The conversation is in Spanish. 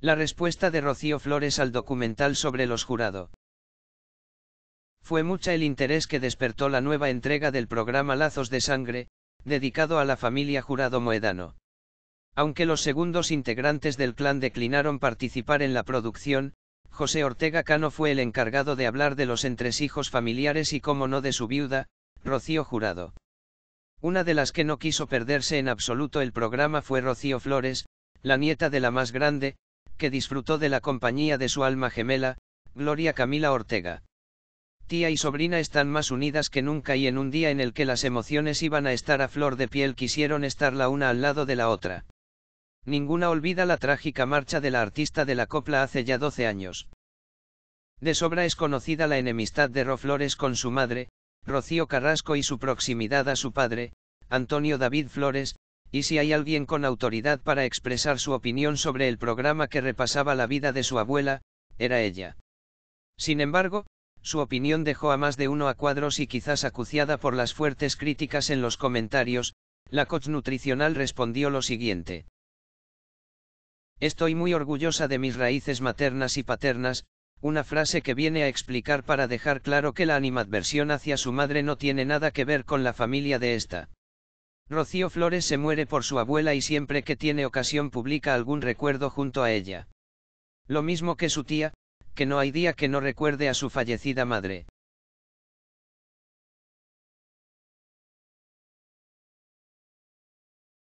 La respuesta de Rocío Flores al documental sobre los jurado. Fue mucha el interés que despertó la nueva entrega del programa Lazos de Sangre, dedicado a la familia jurado moedano. Aunque los segundos integrantes del clan declinaron participar en la producción, José Ortega Cano fue el encargado de hablar de los entresijos familiares y como no de su viuda, Rocío Jurado. Una de las que no quiso perderse en absoluto el programa fue Rocío Flores, la nieta de la más grande, que disfrutó de la compañía de su alma gemela, Gloria Camila Ortega. Tía y sobrina están más unidas que nunca y en un día en el que las emociones iban a estar a flor de piel quisieron estar la una al lado de la otra. Ninguna olvida la trágica marcha de la artista de la copla hace ya 12 años. De sobra es conocida la enemistad de Ro Flores con su madre, Rocío Carrasco y su proximidad a su padre, Antonio David Flores, y si hay alguien con autoridad para expresar su opinión sobre el programa que repasaba la vida de su abuela, era ella. Sin embargo, su opinión dejó a más de uno a cuadros y quizás acuciada por las fuertes críticas en los comentarios, la coach nutricional respondió lo siguiente. Estoy muy orgullosa de mis raíces maternas y paternas, una frase que viene a explicar para dejar claro que la animadversión hacia su madre no tiene nada que ver con la familia de esta. Rocío Flores se muere por su abuela y siempre que tiene ocasión publica algún recuerdo junto a ella. Lo mismo que su tía, que no hay día que no recuerde a su fallecida madre.